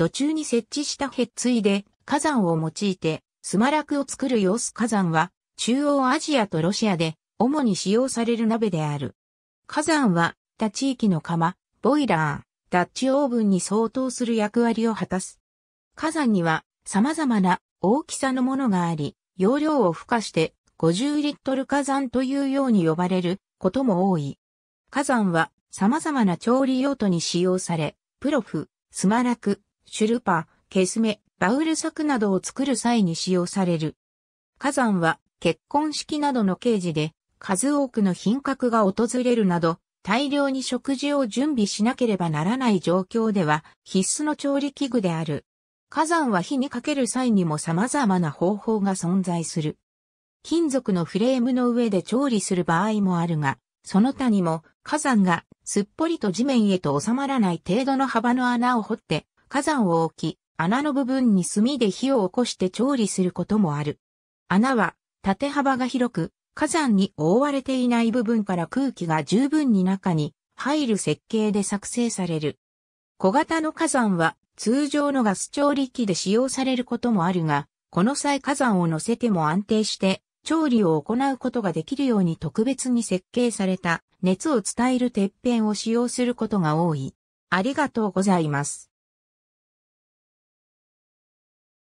途中に設置したへっついで火山を用いてスマラクを作る様子火山は中央アジアとロシアで主に使用される鍋である。火山は他地域の釜、ボイラー、ダッチオーブンに相当する役割を果たす。火山には様々な大きさのものがあり、容量を付加して50リットル火山というように呼ばれることも多い。火山は様々な調理用途に使用され、プロフ、スマラク、シュルパ、ケスメ、バウル作などを作る際に使用される。火山は結婚式などの刑事で数多くの品格が訪れるなど大量に食事を準備しなければならない状況では必須の調理器具である。火山は火にかける際にも様々な方法が存在する。金属のフレームの上で調理する場合もあるが、その他にも火山がすっぽりと地面へと収まらない程度の幅の穴を掘って火山を置き、穴の部分に炭で火を起こして調理することもある。穴は縦幅が広く、火山に覆われていない部分から空気が十分に中に入る設計で作成される。小型の火山は通常のガス調理器で使用されることもあるが、この際火山を乗せても安定して調理を行うことができるように特別に設計された熱を伝える鉄片を使用することが多い。ありがとうございます。